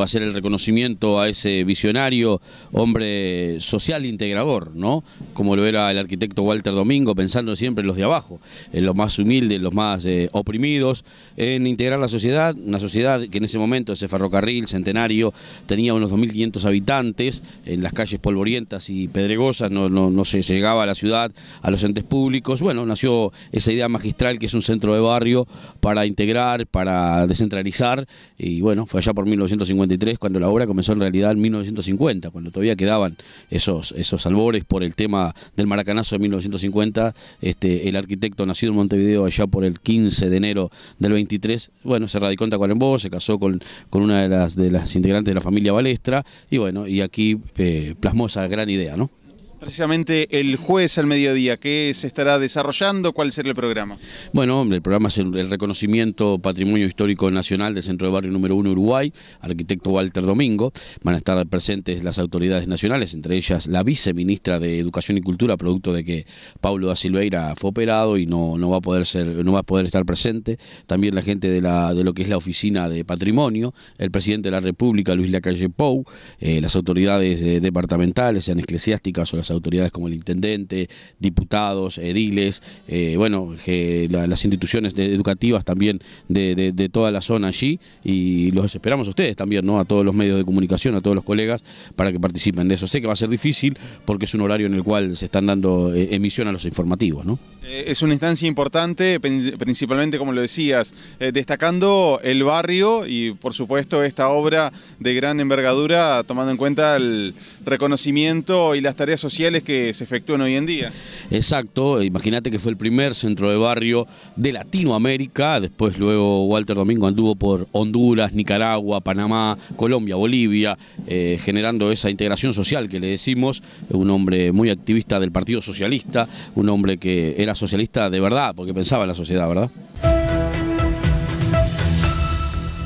Va a ser el reconocimiento a ese visionario, hombre social integrador, ¿no? Como lo era el arquitecto Walter Domingo, pensando siempre en los de abajo, en los más humildes, los más eh, oprimidos, en integrar la sociedad, una sociedad que en ese momento, ese ferrocarril centenario, tenía unos 2.500 habitantes, en las calles polvorientas y pedregosas, no se llegaba a la ciudad, a los entes públicos. Bueno, nació esa idea magistral que es un centro de barrio para integrar, para descentralizar, y bueno, fue allá por 1950 cuando la obra comenzó en realidad en 1950, cuando todavía quedaban esos, esos albores por el tema del maracanazo de 1950. Este, el arquitecto nacido en Montevideo allá por el 15 de enero del 23, bueno, se radicó en Tacuarembó, se casó con, con una de las, de las integrantes de la familia Balestra, y bueno, y aquí eh, plasmó esa gran idea, ¿no? Precisamente el juez al mediodía, ¿qué se estará desarrollando? ¿Cuál será el programa? Bueno, el programa es el, reconocimiento Patrimonio Histórico Nacional del Centro de Barrio Número 1 Uruguay, arquitecto Walter Domingo. Van a estar presentes las autoridades nacionales, entre ellas la viceministra de Educación y Cultura, producto de que Pablo da Silveira fue operado y no, no, va a poder ser, no va a poder estar presente. También la gente de, la, de lo que es la oficina de patrimonio, el presidente de la República, Luis Lacalle Pou, eh, las autoridades eh, departamentales, sean eclesiásticas o las autoridades como el intendente, diputados, ediles, eh, bueno, las instituciones educativas también de, toda la zona allí y los esperamos a ustedes también, ¿no? A todos los medios de comunicación, a todos los colegas para que participen de eso. Sé que va a ser difícil porque es un horario en el cual se están dando eh, emisión a los informativos, ¿no? Eh, es una instancia importante, principalmente como lo decías, eh, destacando el barrio y por supuesto esta obra de gran envergadura, tomando en cuenta el reconocimiento y las tareas sociales que se efectúan hoy en día. Exacto, imagínate que fue el primer centro de barrio de Latinoamérica, después luego Walter Domingo anduvo por Honduras, Nicaragua, Panamá, Colombia, Bolivia, eh, generando esa integración social que le decimos, un hombre muy activista del Partido Socialista, un hombre que era socialista de verdad, porque pensaba en la sociedad, ¿verdad?